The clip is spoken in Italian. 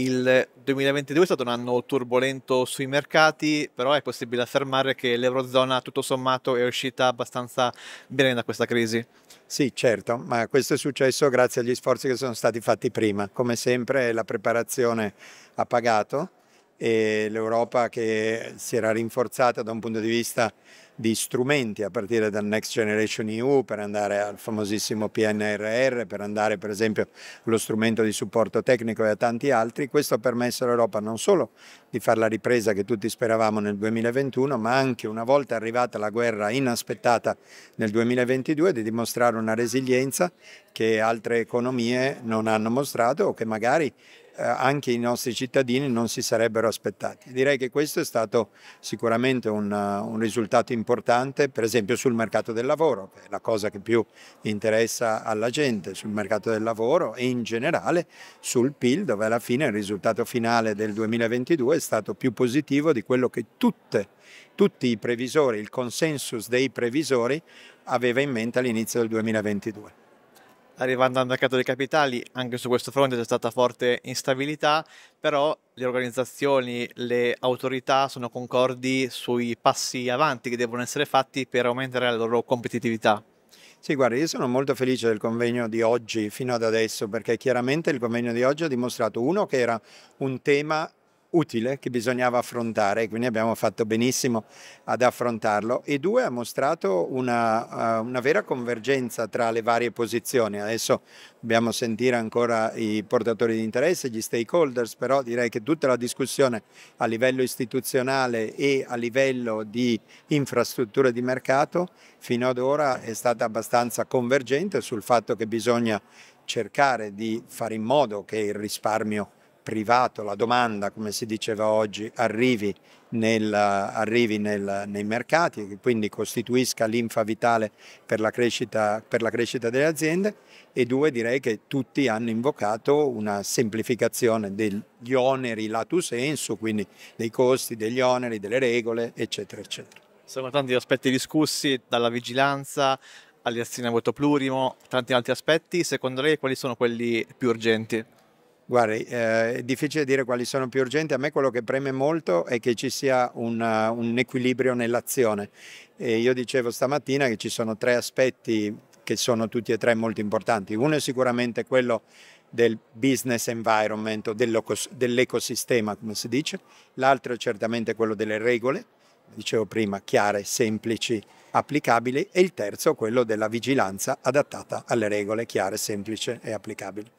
Il 2022 è stato un anno turbolento sui mercati, però è possibile affermare che l'Eurozona tutto sommato è uscita abbastanza bene da questa crisi. Sì, certo, ma questo è successo grazie agli sforzi che sono stati fatti prima. Come sempre la preparazione ha pagato e l'Europa che si era rinforzata da un punto di vista di strumenti a partire dal Next Generation EU per andare al famosissimo PNRR, per andare per esempio allo strumento di supporto tecnico e a tanti altri. Questo ha permesso all'Europa non solo di fare la ripresa che tutti speravamo nel 2021, ma anche una volta arrivata la guerra inaspettata nel 2022 di dimostrare una resilienza che altre economie non hanno mostrato o che magari eh, anche i nostri cittadini non si sarebbero aspettati. Direi che questo è stato sicuramente un, un risultato importante importante, per esempio sul mercato del lavoro, che è la cosa che più interessa alla gente, sul mercato del lavoro e in generale sul PIL, dove alla fine il risultato finale del 2022 è stato più positivo di quello che tutte, tutti i previsori, il consensus dei previsori aveva in mente all'inizio del 2022 arrivando al mercato dei capitali, anche su questo fronte c'è stata forte instabilità, però le organizzazioni, le autorità sono concordi sui passi avanti che devono essere fatti per aumentare la loro competitività. Sì, guarda, io sono molto felice del convegno di oggi fino ad adesso perché chiaramente il convegno di oggi ha dimostrato uno che era un tema utile che bisognava affrontare e quindi abbiamo fatto benissimo ad affrontarlo e due ha mostrato una, eh, una, vera convergenza tra le varie posizioni adesso dobbiamo sentire ancora i portatori di interesse gli stakeholders però direi che tutta la discussione a livello istituzionale e a livello di infrastrutture di mercato fino ad ora è stata abbastanza convergente sul fatto che bisogna cercare di fare in modo che il risparmio privato, la domanda, come si diceva oggi, arrivi, nel, arrivi nel, nei mercati e quindi costituisca l'infa vitale per la, crescita, per la crescita delle aziende e due direi che tutti hanno invocato una semplificazione degli oneri lato senso, quindi dei costi, degli oneri, delle regole, eccetera, eccetera. Sono tanti aspetti discussi, dalla vigilanza alle azioni a voto plurimo, tanti altri aspetti. Secondo lei quali sono quelli più urgenti? Guardi, eh, è difficile dire quali sono più urgenti, a me quello che preme molto è che ci sia una, eh, un equilibrio nell'azione. io dicevo stamattina che ci sono tre aspetti che sono tutti e tre molto importanti. Uno è sicuramente quello del business environment o dell'ecosistema, come si dice, l'altro è certamente quello delle regole, dicevo prima, chiare, semplici, applicabili, e il terzo è quello della vigilanza adattata alle regole, chiare, semplici e applicabili.